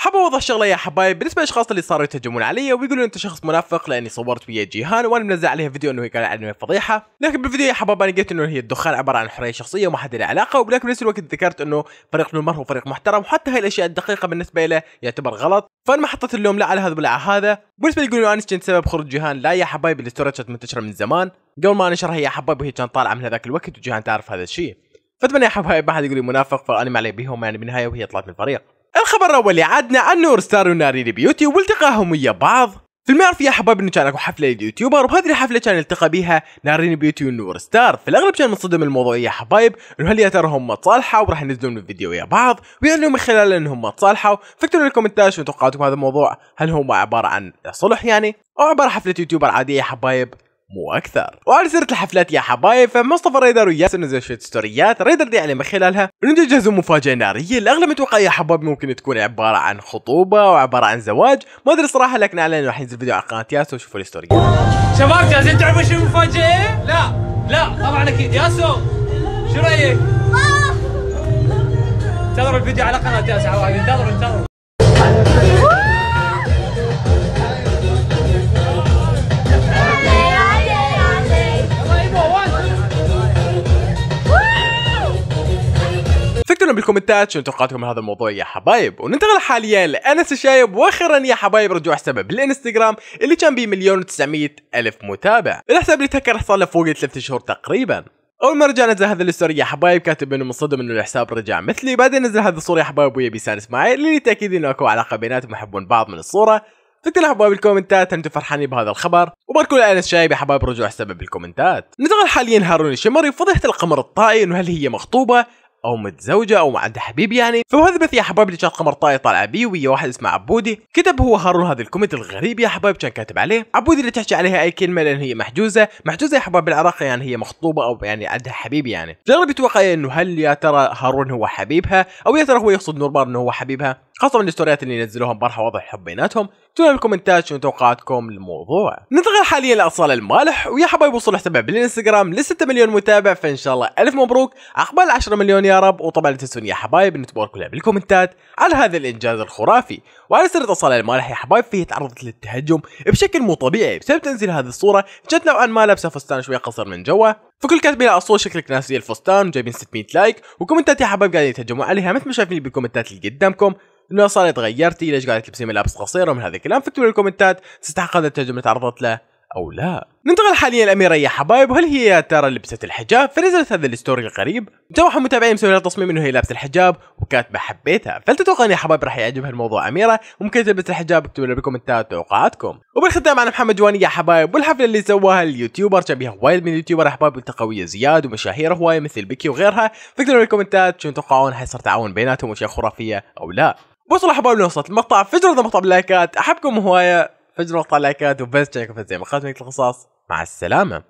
حاب اوضح شغله يا حبايب بالنسبه للاشخاص اللي صاروا يتهجمون علي ويقولون انت شخص منافق لاني صورت ويا جيهان وانا منزل عليها فيديو انه هي قال عنها فضيحه لكن بالفيديو يا حبايب انا قلت انه هي الدخان عباره عن حريه شخصيه وما حد له علاقه ولكن بنفس الوقت ذكرت انه فريق نمر هو فريق محترم وحتى هاي الاشياء الدقيقه بالنسبه له يعتبر غلط فانا ما حطيت اللوم لا على هذا ولا على هذا بالنسبه لي يقولون انس كنت سبب خروج جيهان لا يا حبايب الاستوري كانت منتشره من زمان قبل ما انشرها يا حبايب وهي كانت طالعه من هذاك الوقت وجيهان تعرف هذا الشيء فاتمنى يا حبايب ما حد يقول لي منافق فانا ما علي بهم يعني بالنهايه وهي طلعت من الفريق الخبر الاول اللي عادنا عن نور ستار وناري بيوتي والتقاهم ويا بعض في المعرف يا حبايب انه اكو حفله اليوتيوبر وهذه الحفله كان التقى بها نارين بيوتي ونور ستار في الاغلب كان منصدم الموضوع يا حبايب انه هل يا ترى هم تصالحوا وراح ينزلون الفيديو ويا بعض ويعلنوا من خلال انهم تصالحوا فاكتبوا لي الكومنتات شنو توقعاتكم هذا الموضوع هل هم عباره عن صلح يعني او عباره حفله يوتيوبر عاديه يا حبايب مو اكثر وعلى سيره الحفلات يا حبايب فمصطفى ريدر وياسر نزل شويه ستوريات ريدر دي من خلالها انه جهزوا مفاجاه ناريه الاغلب متوقع يا حبايب ممكن تكون عباره عن خطوبه او عباره عن زواج ما ادري صراحه لكن اعلن راح ينزل فيديو على قناه ياسو شوفوا الستوري شباب جاهزين تعرفوا شو المفاجاه؟ لا لا طبعا اكيد ياسو شو رايك؟ آه. انتظروا الفيديو على قناه ياسو انتظروا انتظروا الكومنتات شنو توقعاتكم من هذا الموضوع يا حبايب وننتقل حاليا لانس الشايب واخيرا يا حبايب رجوع حسابه بالانستغرام اللي كان بيه مليون و900 الف متابع الحساب اللي تهكر حصل له فوق ثلاث شهور تقريبا اول ما رجع نزل هذا الستوري يا حبايب كاتب انه منصدم انه الحساب رجع مثلي بعدين نزل هذا الصوره يا حبايب ويا بيسان اسماعيل اللي تاكيد انه اكو علاقه بيناتهم يحبون بعض من الصوره فكتبوا حبايب الكومنتات انتم فرحانين بهذا الخبر وباركوا لانس شايب يا حبايب رجوع السبب بالكومنتات نتغل حاليا هارون الشمري فضيحه القمر الطائي انه هل هي مخطوبه او متزوجه او عندها حبيب يعني فهذا بث يا حبايب اللي كانت قمر طاير طالعه بيه ويا واحد اسمه عبودي كتب هو هارون هذا الكومنت الغريب يا حبايب كان كاتب عليه عبودي اللي تحكي عليها اي كلمه لان هي محجوزه محجوزه يا حبايب بالعراق يعني هي مخطوبه او يعني عندها حبيب يعني الغرب يتوقع انه هل يا ترى هارون هو حبيبها او يا ترى هو يقصد نوربار انه هو حبيبها خاصه من الستوريات اللي نزلوها امبارح واضح الحب بيناتهم اكتبوا بالكومنتات شنو توقعاتكم للموضوع ننتقل حاليا لاصاله المالح ويا حبايب وصلوا حسابها بالانستغرام ل 6 مليون متابع فان شاء الله الف مبروك عقبال 10 مليون يا رب وطبعا لا تنسون يا حبايب ان تبقوا كلها بالكومنتات على هذا الانجاز الخرافي وعلى سيره الصلاه المالح يا حبايب فيه تعرضت للتهجم بشكل مو طبيعي بسبب تنزيل هذه الصوره جت نوعا ما لابسه فستان شويه قصر من جوا فكل كاتبين على الصورة شكلك ناس زي الفستان وجايبين 600 لايك وكومنتات يا حبايب قاعدين يتهجمون عليها مثل ما شايفين بالكومنتات اللي قدامكم انه صارت تغيرتي ليش قاعده تلبسين ملابس قصيره ومن هذا الكلام فاكتبوا لي تستحق هذا التهجم اللي تعرضت له أو لا ننتقل حاليا الأميرة يا حبايب وهل هي ترى لبست الحجاب فنزلت هذا الستوري الغريب جوح متابعين مسوي لها تصميم انه هي لابسه الحجاب وكاتبه حبيتها فهل تتوقع يا حبايب راح يعجبها الموضوع اميره ممكن تلبس الحجاب اكتبوا لي بالكومنتات توقعاتكم وبالختام انا محمد جواني يا حبايب والحفله اللي سواها اليوتيوبر شبيه وايد من اليوتيوبر يا حبايب التقويه زياد ومشاهير هوايه مثل بكي وغيرها فاكتبوا بالكومنتات شنو تتوقعون حيصير تعاون بيناتهم وشي خرافيه او لا وصل حبايبنا وصلت المقطع فجروا المقطع بلايكات احبكم هوايه حجر طلع لايكات وبس جايكم في مقاتل القصاص مع السلامة